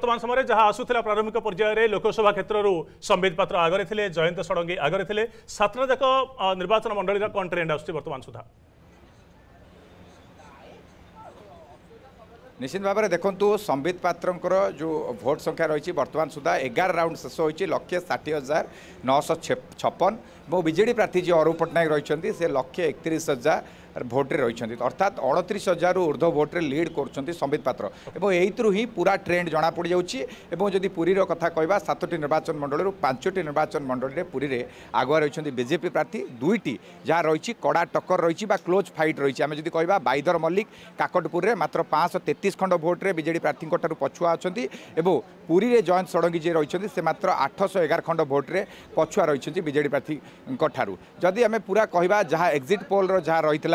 समय प्रारम्भिक पर्यासभा सम्बित पत्र जयन्त षडगी आगले निर्वाचन मेन्ड आश्चित भावना देख्नु सम्बित पत्र जो भोट संख्या रुद्धा एघार राउण शेस हुन्छ लक्ष षे हजार नौश छपन ए विजेडि प्रार्थी जीव अरुण पट्टनायक र लक्ष एकतिस हजार ভোটে রয়েছেন অর্থাৎ অড়তিশ হাজার ঊর্ধ্ব ভোটে লিড করছেন সম্বিত পাত্র এবং এইথর হি পুরা ট্রেন্ড জনাপড়ি যাচ্ছে এবং যদি পুরীর কথা কহা সাতটি নির্বাচন মণ্ডলী পাঁচটি নির্বাচন মণ্ডলী পুরীরে আগুয়া রয়েছেন বিজেপি প্রার্থী দুইটি যা রয়েছে কড়া টক্কর রয়েছে বা ক্লোজ ফাইট রয়েছে আমি যদি কহা বাইদর মল্লিক কাকটপুরের মাত্র পাঁচশো তেত্রিশ খণ্ড ভোটে বিজেডি প্রার্থীঙ্ঠার পছুয়া অনেক এবং পুরীরে জয়ন্ত ষড়ঙ্গী যে রয়েছেন সে মাত্র আঠশো এগার খণ্ড ভোটে পছুয়া রয়েছেন বিজেডি প্রার্থীঙ্ঠার যদি আমি পুরা কহা যা এক্সিট পোলর যা রয়েছে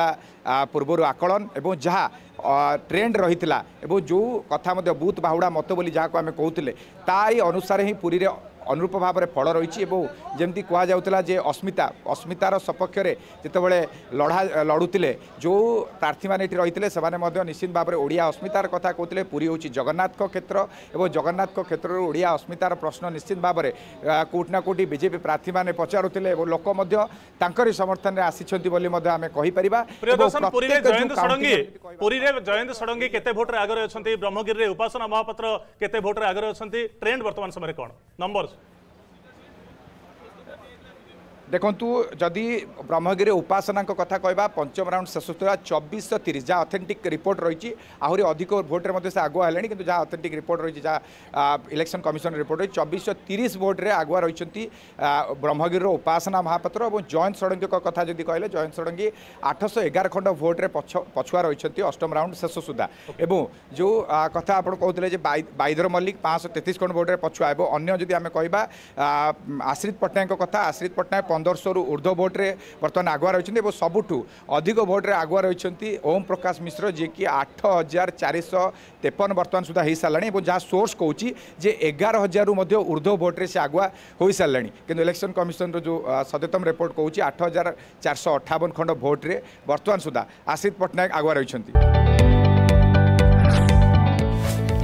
পূর্বর আকলন এবং যা ট্রেন্ড রয়েছে এবং যে কথা বুথ বাহুড়া মত বলে যা আমি কৌলে তাই অনুসারে হি পুরীরে ଅନୁରୂପ ଭାବରେ ଫଳ ରହିଛି ଏବଂ ଯେମିତି କୁହାଯାଉଥିଲା ଯେ ଅସ୍ମିତା ଅସ୍ମିତାର ସପକ୍ଷରେ ଯେତେବେଳେ ଲଢ଼ା ଲଢ଼ୁଥିଲେ ଯେଉଁ ପ୍ରାର୍ଥୀମାନେ ଏଠି ରହିଥିଲେ ସେମାନେ ମଧ୍ୟ ନିଶ୍ଚିତ ଭାବରେ ଓଡ଼ିଆ ଅସ୍ମିତାର କଥା କହୁଥିଲେ ପୁରୀ ହେଉଛି ଜଗନ୍ନାଥଙ୍କ କ୍ଷେତ୍ର ଏବଂ ଜଗନ୍ନାଥଙ୍କ କ୍ଷେତ୍ରରୁ ଓଡ଼ିଆ ଅସ୍ମିତାର ପ୍ରଶ୍ନ ନିଶ୍ଚିତ ଭାବରେ କେଉଁଠି ନା କେଉଁଠି ବିଜେପି ପ୍ରାର୍ଥୀମାନେ ପଚାରୁଥିଲେ ଏବଂ ଲୋକ ମଧ୍ୟ ତାଙ୍କରି ସମର୍ଥନରେ ଆସିଛନ୍ତି ବୋଲି ମଧ୍ୟ ଆମେ କହିପାରିବା ପ୍ରତ୍ୟେକ পুরীরে জয়ন্ত ষড়ঙ্গী কেতে ভোটরে আগরে অনেক ব্রহ্মগিরি উপাসনা মহাপাত্র কেতে ভোটরে আগরে অনেক ট্রেন্ড বর্তমান সময় কোণ নম্বর ଦେଖନ୍ତୁ ଯଦି ବ୍ରହ୍ମଗିରି ଉପାସନାଙ୍କ କଥା କହିବା ପଞ୍ଚମ ରାଉଣ୍ଡ ଶେଷ ଥିଲା ଚବିଶଶହ ତିରିଶ ଯାହା ଅଥେଣ୍ଟିକ୍ ରିପୋର୍ଟ ରହିଛି ଆହୁରି ଅଧିକ ଭୋଟ୍ରେ ମଧ୍ୟ ସେ ଆଗୁଆ ହେଲେଣି କିନ୍ତୁ ଯାହା ଅଥେଣ୍ଟିକ୍ ରିପୋର୍ଟ ରହିଛି ଯାହା ଇଲେକ୍ସନ୍ କମିଶନ ରିପୋର୍ଟ ରହିଛି ଚବିଶଶହ ତିରିଶ ଭୋଟ୍ରେ ଆଗୁଆ ରହିଛନ୍ତି ବ୍ରହ୍ମଗିରିର ଉପାସନା ମହାପାତ୍ର ଏବଂ ଜୟନ୍ତ ଷଡ଼ଙ୍ଗୀଙ୍କ କଥା ଯଦି କହିଲେ ଜୟନ୍ତ ଷଡ଼ଙ୍ଗୀ ଆଠଶହ ଏଗାର ଖଣ୍ଡ ଭୋଟ୍ରେ ପଛ ପଛୁଆ ରହିଛନ୍ତି ଅଷ୍ଟମ ରାଉଣ୍ଡ ଶେଷ ସୁଦ୍ଧା ଏବଂ ଯେଉଁ କଥା ଆପଣ କହୁଥିଲେ ଯେ ବାଇଦର ମଲ୍ଲିକ ପାଞ୍ଚଶହ ତେତିଶ ଖଣ୍ଡ ଭୋଟ୍ରେ ପଛୁଆ ଏବଂ ଅନ୍ୟ ଯଦି ଆମେ କହିବା ଆଶ୍ରିତ ପଟ୍ଟନାୟକଙ୍କ କଥା ଆଶ୍ରିତ ପଟ୍ଟନାୟକ पंदर रु ऊर्ध भोट्रे बर्तमान आगुआ रही सबुठू अधिक भोट्रे आगुआ रही ओम प्रकाश मिश्र जिकि आठ हजार चार शेपन तेपन बर्तमान सुधा हो सारा और जहाँ सोर्स कौचि जे एगार हजार ऊर्ध भोट्रे से आगुआ हो सारे कि इलेक्शन कमिशन रो सद्यतम रिपोर्ट कौच आठ हजार चार शौ अठावन खंड भोट्रे बर्तमान सुधा आशित पट्टनायक आगुआ रही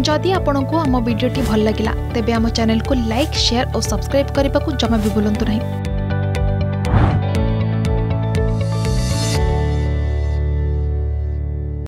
जदि आपण आम भिड्टे भल लगा तेब चेल को लाइक शेयर और सब्सक्राइब करने को जमा भी बुलां नहीं